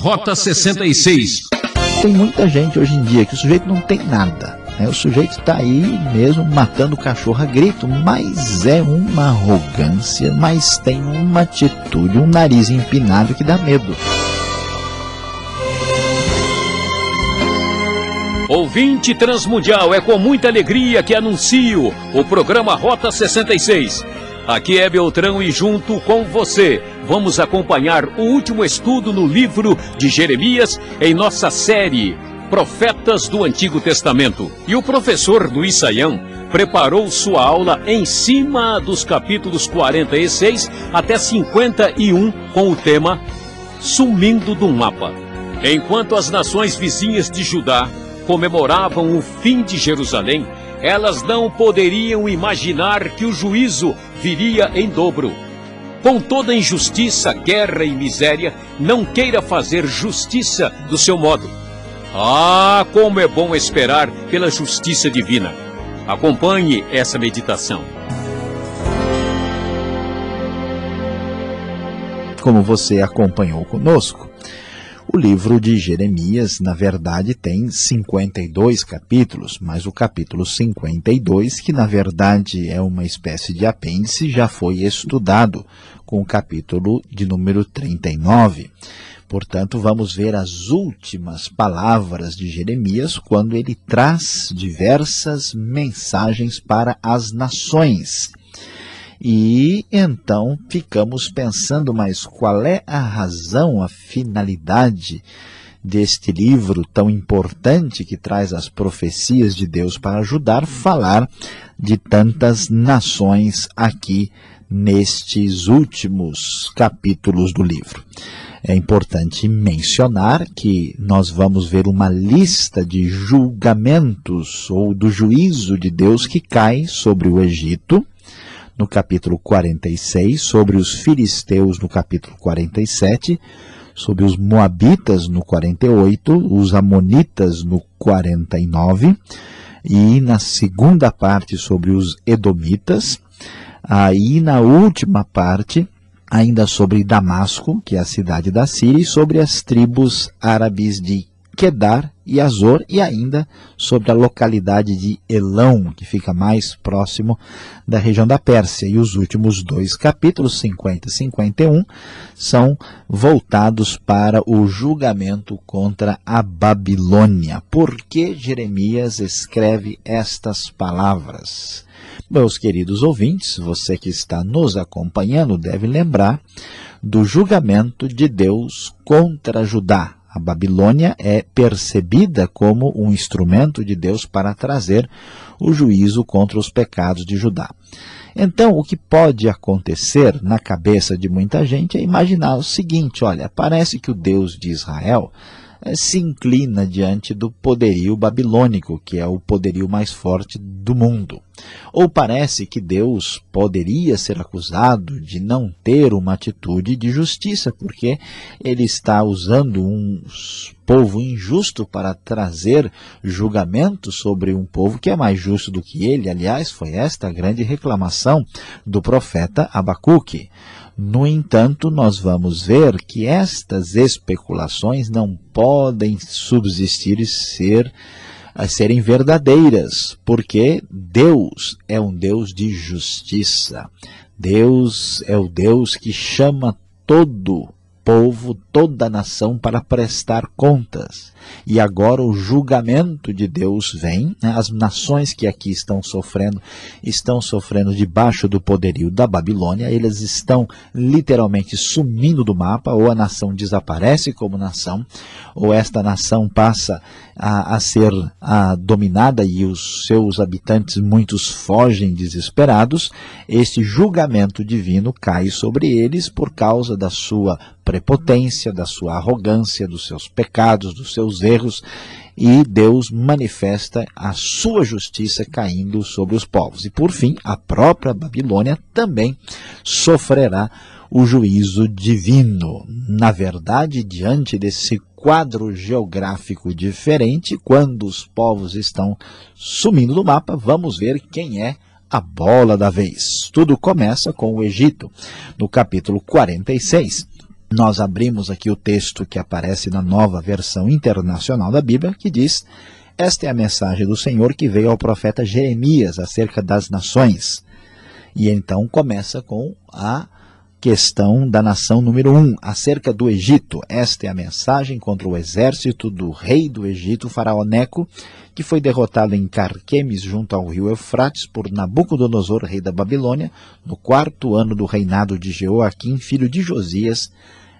Rota 66. Tem muita gente hoje em dia que o sujeito não tem nada. Né? O sujeito está aí mesmo matando o cachorro a grito, mas é uma arrogância, mas tem uma atitude, um nariz empinado que dá medo. Ouvinte Transmundial, é com muita alegria que anuncio o programa Rota 66 Aqui é Beltrão e junto com você vamos acompanhar o último estudo no livro de Jeremias em nossa série Profetas do Antigo Testamento. E o professor Luiz Saião preparou sua aula em cima dos capítulos 46 até 51 com o tema Sumindo do Mapa. Enquanto as nações vizinhas de Judá comemoravam o fim de Jerusalém, elas não poderiam imaginar que o juízo viria em dobro. Com toda injustiça, guerra e miséria, não queira fazer justiça do seu modo. Ah, como é bom esperar pela justiça divina! Acompanhe essa meditação. Como você acompanhou conosco, o livro de Jeremias, na verdade, tem 52 capítulos, mas o capítulo 52, que na verdade é uma espécie de apêndice, já foi estudado com o capítulo de número 39. Portanto, vamos ver as últimas palavras de Jeremias quando ele traz diversas mensagens para as nações. E então ficamos pensando, mas qual é a razão, a finalidade deste livro tão importante que traz as profecias de Deus para ajudar a falar de tantas nações aqui nestes últimos capítulos do livro. É importante mencionar que nós vamos ver uma lista de julgamentos ou do juízo de Deus que cai sobre o Egito no capítulo 46, sobre os filisteus no capítulo 47, sobre os moabitas no 48, os amonitas no 49 e na segunda parte sobre os edomitas, aí na última parte ainda sobre Damasco, que é a cidade da Síria, e sobre as tribos árabes de Quedar e Azor e ainda sobre a localidade de Elão, que fica mais próximo da região da Pérsia. E os últimos dois capítulos, 50 e 51, são voltados para o julgamento contra a Babilônia. Por que Jeremias escreve estas palavras? Meus queridos ouvintes, você que está nos acompanhando deve lembrar do julgamento de Deus contra Judá a Babilônia é percebida como um instrumento de Deus para trazer o juízo contra os pecados de Judá. Então, o que pode acontecer na cabeça de muita gente é imaginar o seguinte: olha, parece que o Deus de Israel se inclina diante do poderio babilônico, que é o poderio mais forte do mundo. Ou parece que Deus poderia ser acusado de não ter uma atitude de justiça, porque ele está usando um povo injusto para trazer julgamento sobre um povo que é mais justo do que ele. Aliás, foi esta a grande reclamação do profeta Abacuque. No entanto, nós vamos ver que estas especulações não podem subsistir e ser a serem verdadeiras, porque Deus é um Deus de justiça. Deus é o Deus que chama todo povo, toda a nação para prestar contas. E agora o julgamento de Deus vem, né? as nações que aqui estão sofrendo, estão sofrendo debaixo do poderio da Babilônia, eles estão literalmente sumindo do mapa, ou a nação desaparece como nação, ou esta nação passa a, a ser a, dominada e os seus habitantes, muitos fogem desesperados, este julgamento divino cai sobre eles por causa da sua prepotência, da sua arrogância, dos seus pecados, dos seus erros, e Deus manifesta a sua justiça caindo sobre os povos. E por fim, a própria Babilônia também sofrerá o juízo divino. Na verdade, diante desse quadro geográfico diferente, quando os povos estão sumindo do mapa, vamos ver quem é a bola da vez. Tudo começa com o Egito. No capítulo 46, nós abrimos aqui o texto que aparece na nova versão internacional da Bíblia, que diz: Esta é a mensagem do Senhor que veio ao profeta Jeremias acerca das nações. E então começa com a questão da nação número 1, um, acerca do Egito. Esta é a mensagem contra o exército do rei do Egito, faraó Neco, que foi derrotado em Carquemes, junto ao rio Eufrates, por Nabucodonosor, rei da Babilônia, no quarto ano do reinado de Jeoaquim, filho de Josias,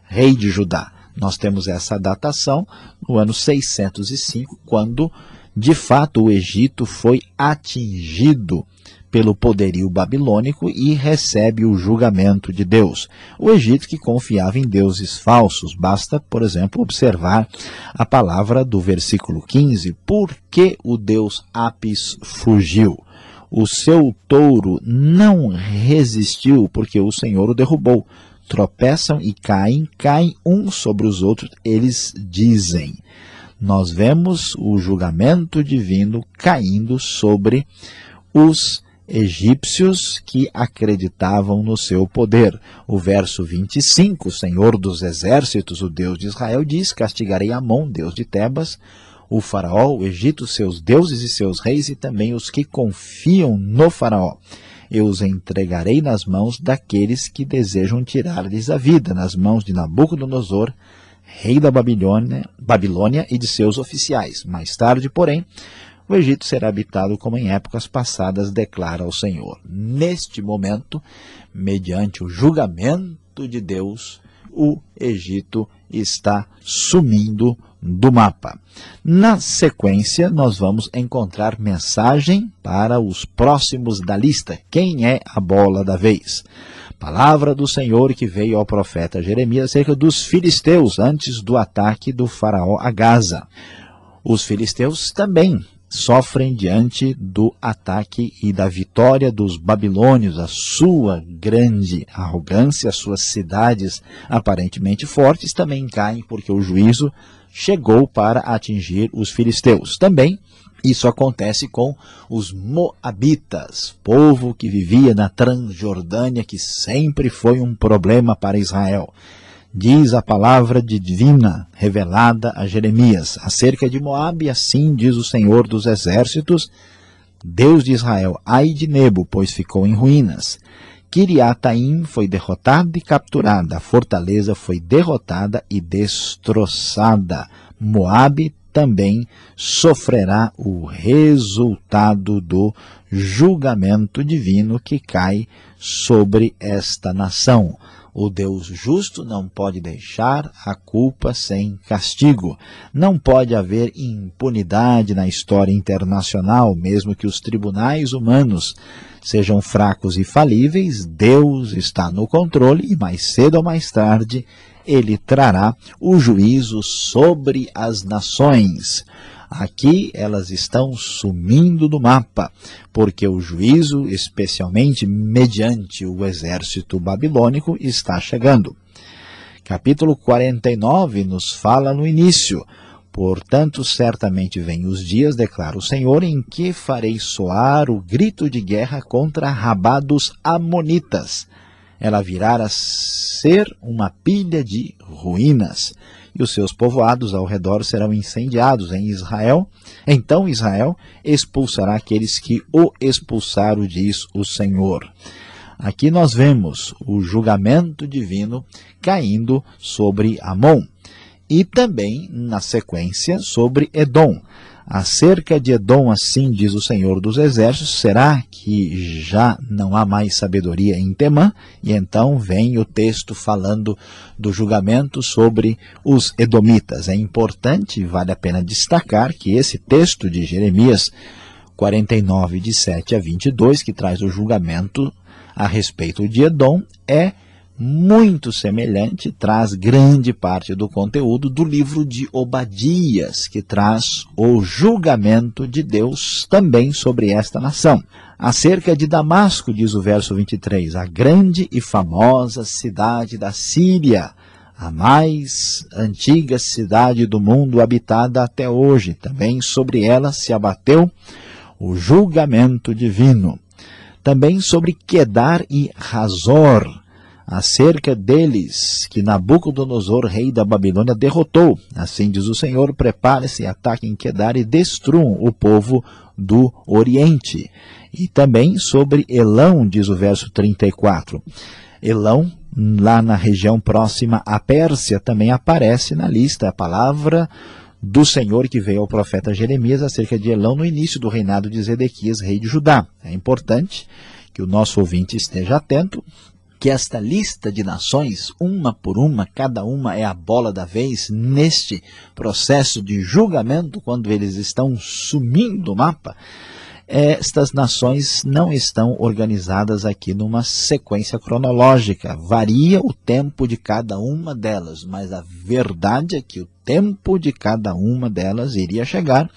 rei de Judá. Nós temos essa datação no ano 605, quando, de fato, o Egito foi atingido pelo poderio babilônico e recebe o julgamento de Deus. O Egito que confiava em deuses falsos. Basta, por exemplo, observar a palavra do versículo 15. Por que o deus Apis fugiu? O seu touro não resistiu porque o Senhor o derrubou. Tropeçam e caem, caem um sobre os outros, eles dizem nós vemos o julgamento divino caindo sobre os egípcios que acreditavam no seu poder. O verso 25, o Senhor dos Exércitos, o Deus de Israel, diz, castigarei Amon, Deus de Tebas, o faraó, o Egito, seus deuses e seus reis, e também os que confiam no faraó. Eu os entregarei nas mãos daqueles que desejam tirar-lhes a vida, nas mãos de Nabucodonosor, rei da Babilônia, Babilônia e de seus oficiais. Mais tarde, porém, o Egito será habitado como em épocas passadas, declara o Senhor. Neste momento, mediante o julgamento de Deus, o Egito está sumindo do mapa. Na sequência, nós vamos encontrar mensagem para os próximos da lista. Quem é a bola da vez? Palavra do Senhor que veio ao profeta Jeremias acerca dos filisteus antes do ataque do faraó a Gaza. Os filisteus também sofrem diante do ataque e da vitória dos babilônios, a sua grande arrogância, as suas cidades aparentemente fortes também caem porque o juízo chegou para atingir os filisteus. Também isso acontece com os Moabitas, povo que vivia na Transjordânia, que sempre foi um problema para Israel diz a palavra divina revelada a Jeremias. Acerca de Moabe, assim diz o Senhor dos Exércitos, Deus de Israel, ai de Nebo, pois ficou em ruínas. Kiriataim foi derrotada e capturada, a fortaleza foi derrotada e destroçada. Moabe também sofrerá o resultado do julgamento divino que cai sobre esta nação. O Deus justo não pode deixar a culpa sem castigo. Não pode haver impunidade na história internacional, mesmo que os tribunais humanos sejam fracos e falíveis, Deus está no controle e mais cedo ou mais tarde ele trará o juízo sobre as nações. Aqui elas estão sumindo do mapa, porque o juízo, especialmente mediante o exército babilônico, está chegando. Capítulo 49 nos fala no início, Portanto, certamente vêm os dias, declara o Senhor, em que farei soar o grito de guerra contra Rabá dos Amonitas. Ela virá a ser uma pilha de ruínas os seus povoados ao redor serão incendiados em Israel. Então Israel expulsará aqueles que o expulsaram, diz o Senhor. Aqui nós vemos o julgamento divino caindo sobre Amon e também, na sequência, sobre Edom. Acerca de Edom, assim diz o Senhor dos Exércitos, será que já não há mais sabedoria em Temã? E então vem o texto falando do julgamento sobre os edomitas. É importante, vale a pena destacar, que esse texto de Jeremias 49, de 7 a 22, que traz o julgamento a respeito de Edom, é muito semelhante, traz grande parte do conteúdo do livro de Obadias, que traz o julgamento de Deus também sobre esta nação. Acerca de Damasco, diz o verso 23, a grande e famosa cidade da Síria, a mais antiga cidade do mundo habitada até hoje. Também sobre ela se abateu o julgamento divino. Também sobre Quedar e Razor, acerca deles, que Nabucodonosor, rei da Babilônia, derrotou. Assim diz o Senhor, prepare-se, ataquem Quedar e destruam o povo do Oriente. E também sobre Elão, diz o verso 34. Elão, lá na região próxima à Pérsia, também aparece na lista a palavra do Senhor que veio ao profeta Jeremias acerca de Elão no início do reinado de Zedequias, rei de Judá. É importante que o nosso ouvinte esteja atento, que esta lista de nações, uma por uma, cada uma é a bola da vez neste processo de julgamento, quando eles estão sumindo o mapa, estas nações não estão organizadas aqui numa sequência cronológica. Varia o tempo de cada uma delas, mas a verdade é que o tempo de cada uma delas iria chegar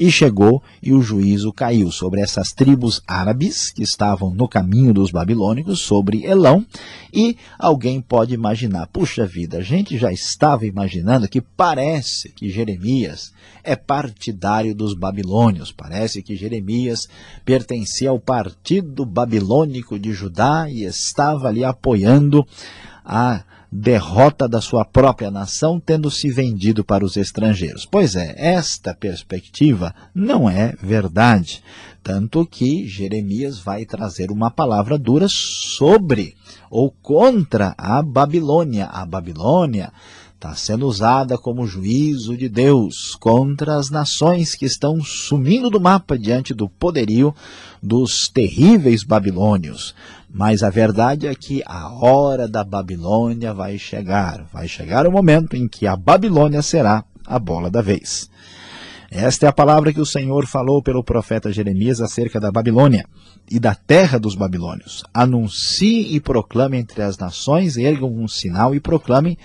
e chegou e o juízo caiu sobre essas tribos árabes que estavam no caminho dos babilônicos, sobre Elão. E alguém pode imaginar, puxa vida, a gente já estava imaginando que parece que Jeremias é partidário dos babilônios, parece que Jeremias pertencia ao partido babilônico de Judá e estava ali apoiando a derrota da sua própria nação, tendo se vendido para os estrangeiros. Pois é, esta perspectiva não é verdade. Tanto que Jeremias vai trazer uma palavra dura sobre ou contra a Babilônia. A Babilônia está sendo usada como juízo de Deus contra as nações que estão sumindo do mapa diante do poderio dos terríveis babilônios. Mas a verdade é que a hora da Babilônia vai chegar. Vai chegar o momento em que a Babilônia será a bola da vez. Esta é a palavra que o Senhor falou pelo profeta Jeremias acerca da Babilônia e da terra dos babilônios. Anuncie e proclame entre as nações, ergam um sinal e proclame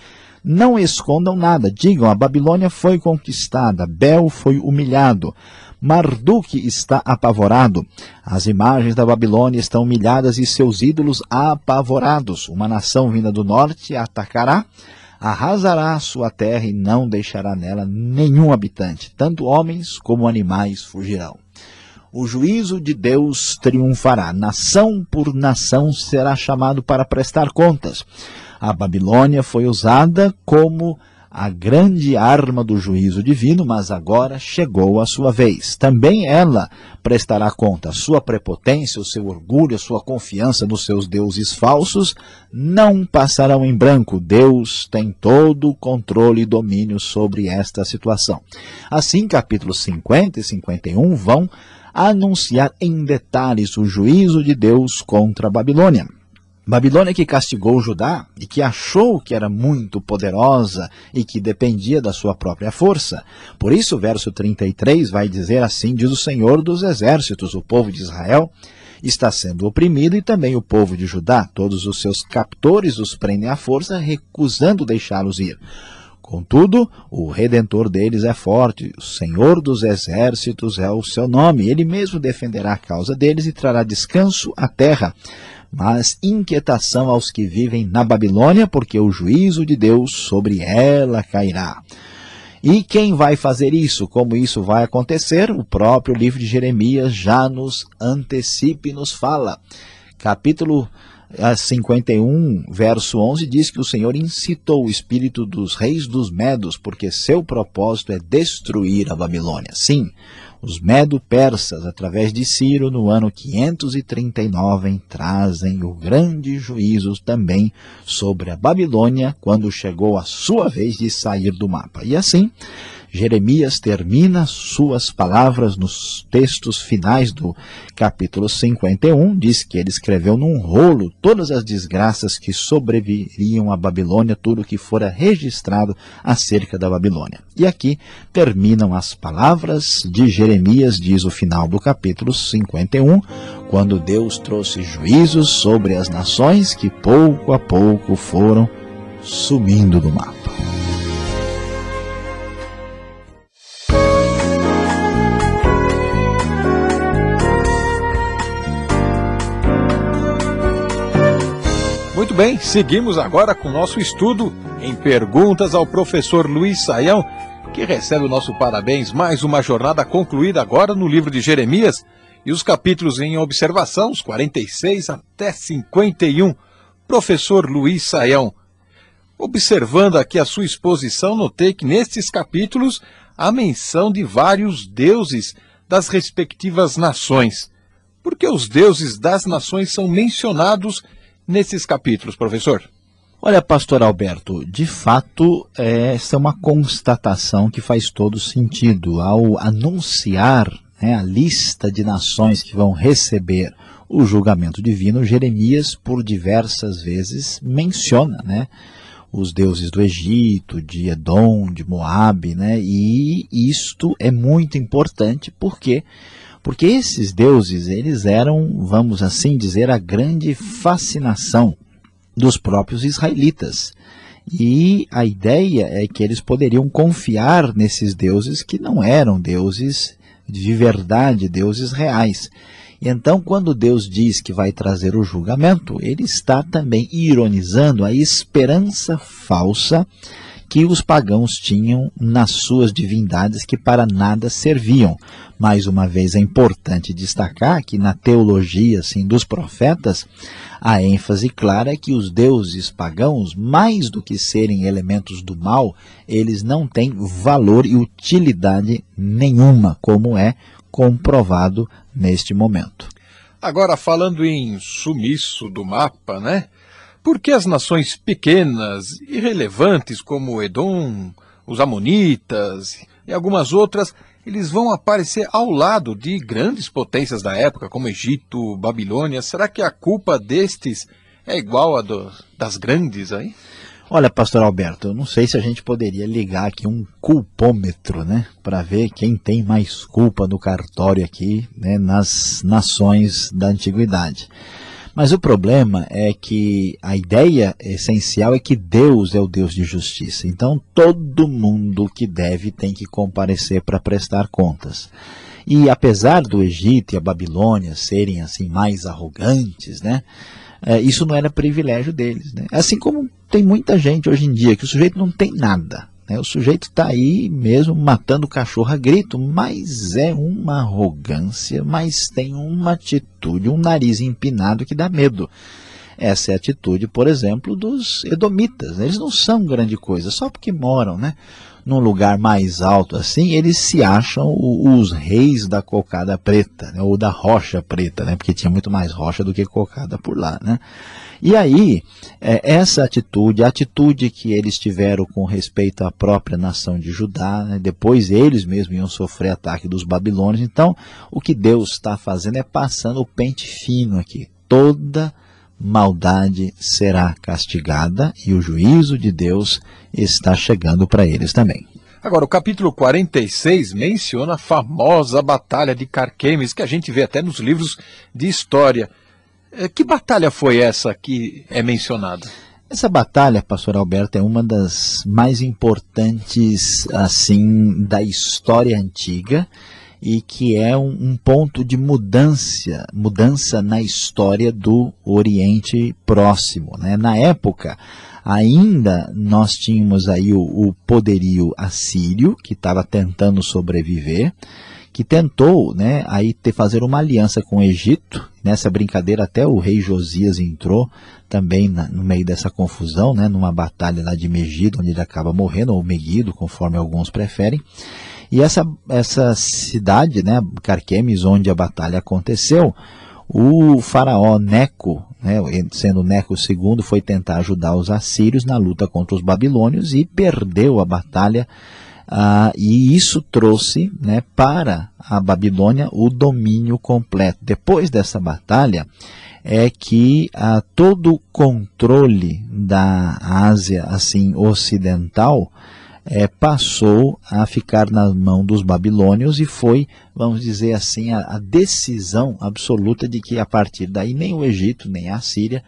não escondam nada, digam, a Babilônia foi conquistada, Bel foi humilhado. Marduk está apavorado. As imagens da Babilônia estão humilhadas e seus ídolos apavorados. Uma nação vinda do norte atacará, arrasará sua terra e não deixará nela nenhum habitante. Tanto homens como animais fugirão. O juízo de Deus triunfará. Nação por nação será chamado para prestar contas. A Babilônia foi usada como a grande arma do juízo divino, mas agora chegou a sua vez. Também ela prestará conta. Sua prepotência, o seu orgulho, a sua confiança nos seus deuses falsos não passarão em branco. Deus tem todo o controle e domínio sobre esta situação. Assim, capítulos 50 e 51 vão anunciar em detalhes o juízo de Deus contra a Babilônia. Babilônia que castigou Judá e que achou que era muito poderosa e que dependia da sua própria força. Por isso, o verso 33 vai dizer assim, diz o Senhor dos Exércitos, o povo de Israel está sendo oprimido e também o povo de Judá. Todos os seus captores os prendem à força, recusando deixá-los ir. Contudo, o Redentor deles é forte, o Senhor dos Exércitos é o seu nome. Ele mesmo defenderá a causa deles e trará descanso à terra mas inquietação aos que vivem na Babilônia, porque o juízo de Deus sobre ela cairá. E quem vai fazer isso? Como isso vai acontecer? O próprio livro de Jeremias já nos antecipa e nos fala. Capítulo 51, eh, verso 11, diz que o Senhor incitou o espírito dos reis dos medos, porque seu propósito é destruir a Babilônia. Sim, os medo-persas, através de Ciro, no ano 539, trazem o grande juízo também sobre a Babilônia, quando chegou a sua vez de sair do mapa. E assim, Jeremias termina suas palavras nos textos finais do capítulo 51, diz que ele escreveu num rolo todas as desgraças que sobreviriam à Babilônia, tudo que fora registrado acerca da Babilônia. E aqui terminam as palavras de Jeremias, diz o final do capítulo 51, quando Deus trouxe juízos sobre as nações que pouco a pouco foram sumindo do mapa. bem, seguimos agora com o nosso estudo em perguntas ao professor Luiz Saião, que recebe o nosso parabéns. Mais uma jornada concluída agora no livro de Jeremias e os capítulos em observação, os 46 até 51. Professor Luiz Saião, observando aqui a sua exposição, notei que nestes capítulos há menção de vários deuses das respectivas nações. Por que os deuses das nações são mencionados nesses capítulos, professor? Olha, pastor Alberto, de fato, é, essa é uma constatação que faz todo sentido. Ao anunciar né, a lista de nações que vão receber o julgamento divino, Jeremias, por diversas vezes, menciona né, os deuses do Egito, de Edom, de Moab, né, e isto é muito importante porque porque esses deuses, eles eram, vamos assim dizer, a grande fascinação dos próprios israelitas. E a ideia é que eles poderiam confiar nesses deuses que não eram deuses de verdade, deuses reais. Então, quando Deus diz que vai trazer o julgamento, ele está também ironizando a esperança falsa que os pagãos tinham nas suas divindades que para nada serviam. Mais uma vez, é importante destacar que na teologia assim, dos profetas, a ênfase clara é que os deuses pagãos, mais do que serem elementos do mal, eles não têm valor e utilidade nenhuma, como é comprovado neste momento. Agora, falando em sumiço do mapa, né? Por que as nações pequenas, irrelevantes como Edom, os Amonitas e algumas outras, eles vão aparecer ao lado de grandes potências da época, como Egito, Babilônia? Será que a culpa destes é igual à do, das grandes aí? Olha, pastor Alberto, eu não sei se a gente poderia ligar aqui um culpômetro, né, para ver quem tem mais culpa no cartório aqui, né, nas nações da antiguidade. Mas o problema é que a ideia essencial é que Deus é o Deus de justiça. Então todo mundo que deve tem que comparecer para prestar contas. E apesar do Egito e a Babilônia serem assim mais arrogantes, né? É, isso não era privilégio deles. Né? Assim como tem muita gente hoje em dia que o sujeito não tem nada. Né? O sujeito está aí mesmo matando o cachorro a grito, mas é uma arrogância, mas tem uma atitude, um nariz empinado que dá medo. Essa é a atitude, por exemplo, dos edomitas. Né? Eles não são grande coisa, só porque moram, né? num lugar mais alto assim, eles se acham os reis da cocada preta, né, ou da rocha preta, né, porque tinha muito mais rocha do que cocada por lá. Né. E aí, é, essa atitude, a atitude que eles tiveram com respeito à própria nação de Judá, né, depois eles mesmos iam sofrer ataque dos babilônios, então o que Deus está fazendo é passando o pente fino aqui, toda a maldade será castigada e o juízo de Deus está chegando para eles também. Agora, o capítulo 46 menciona a famosa Batalha de Carquemes, que a gente vê até nos livros de história. É, que batalha foi essa que é mencionada? Essa batalha, pastor Alberto, é uma das mais importantes assim da história antiga e que é um, um ponto de mudança, mudança na história do Oriente Próximo. Né? Na época, ainda nós tínhamos aí o, o poderio assírio, que estava tentando sobreviver, que tentou né, aí ter, fazer uma aliança com o Egito. Nessa brincadeira até o rei Josias entrou também na, no meio dessa confusão, né, numa batalha lá de Megido, onde ele acaba morrendo, ou Megido, conforme alguns preferem. E essa, essa cidade, né, Carquemes, onde a batalha aconteceu, o faraó Neco, né, sendo Neco II, foi tentar ajudar os assírios na luta contra os babilônios e perdeu a batalha. Ah, e isso trouxe né, para a Babilônia o domínio completo. Depois dessa batalha, é que ah, todo o controle da Ásia assim ocidental é, passou a ficar na mão dos babilônios e foi, vamos dizer assim, a, a, decisão absoluta de que a partir daí nem o Egito nem a Síria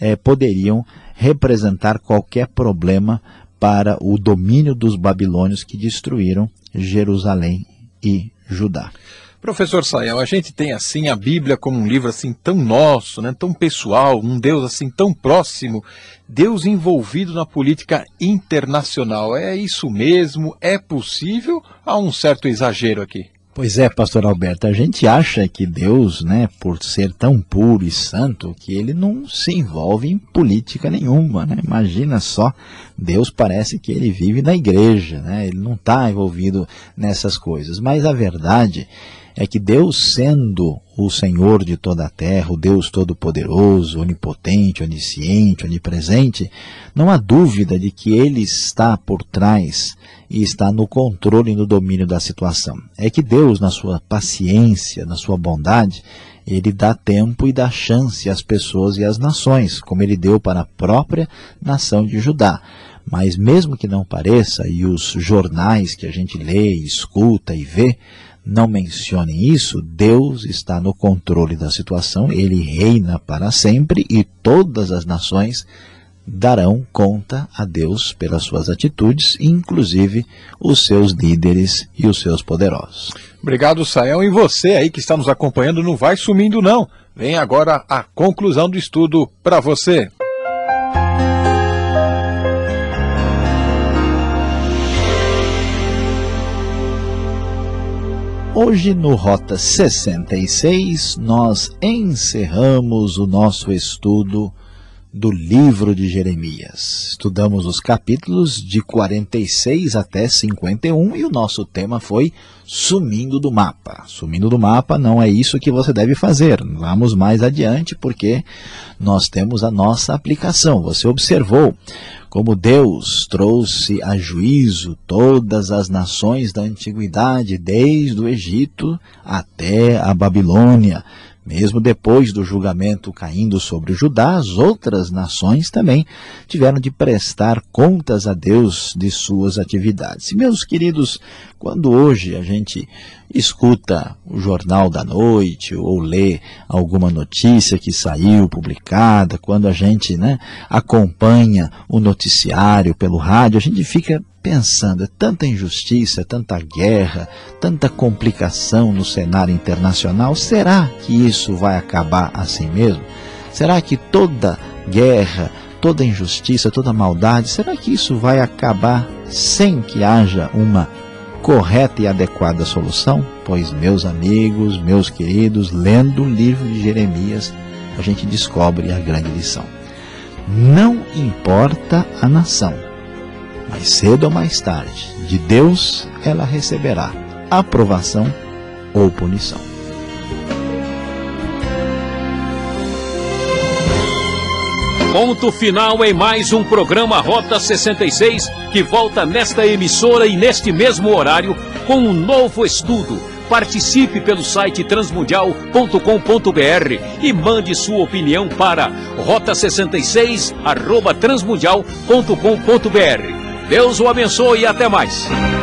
é, poderiam representar qualquer problema para o domínio dos babilônios que destruíram Jerusalém e Judá. Professor Sayão, a gente tem assim a Bíblia como um livro assim tão nosso, né, tão pessoal, um Deus assim tão próximo, Deus envolvido na política internacional. É isso mesmo? É possível? Há um certo exagero aqui. Pois é, pastor Alberto, a gente acha que Deus, né, por ser tão puro e santo, que ele não se envolve em política nenhuma, né? Imagina só, Deus parece que ele vive na igreja, né? Ele não está envolvido nessas coisas, mas a verdade é que Deus, sendo o Senhor de toda a terra, o Deus Todo-Poderoso, Onipotente, Onisciente, Onipresente, não há dúvida de que Ele está por trás e está no controle e no domínio da situação. É que Deus, na sua paciência, na sua bondade, ele dá tempo e dá chance às pessoas e às nações, como ele deu para a própria nação de Judá. Mas mesmo que não pareça, e os jornais que a gente lê, escuta e vê, não mencione isso, Deus está no controle da situação, ele reina para sempre e todas as nações darão conta a Deus pelas suas atitudes, inclusive os seus líderes e os seus poderosos. Obrigado, Sael. E você aí que está nos acompanhando, não vai sumindo não. Vem agora a conclusão do estudo para você. Hoje no Rota 66 nós encerramos o nosso estudo do livro de Jeremias. Estudamos os capítulos de 46 até 51 e o nosso tema foi sumindo do mapa. Sumindo do mapa não é isso que você deve fazer. Vamos mais adiante porque nós temos a nossa aplicação. Você observou como Deus trouxe a juízo todas as nações da antiguidade, desde o Egito até a Babilônia mesmo depois do julgamento caindo sobre Judá, as outras nações também tiveram de prestar contas a Deus de suas atividades. E, meus queridos, quando hoje a gente escuta o jornal da noite ou lê alguma notícia que saiu publicada, quando a gente né, acompanha o noticiário pelo rádio, a gente fica pensando, é tanta injustiça, é tanta guerra, tanta complicação no cenário internacional, será que isso vai acabar assim mesmo? Será que toda guerra, toda injustiça, toda maldade, será que isso vai acabar sem que haja uma correta e adequada solução? Pois, meus amigos, meus queridos, lendo o livro de Jeremias, a gente descobre a grande lição. Não importa a nação, mais cedo ou mais tarde, de Deus ela receberá aprovação ou punição. Ponto final em mais um programa Rota 66, que volta nesta emissora e neste mesmo horário com um novo estudo. Participe pelo site transmundial.com.br e mande sua opinião para rota66@transmundial.com.br. Deus o abençoe e até mais.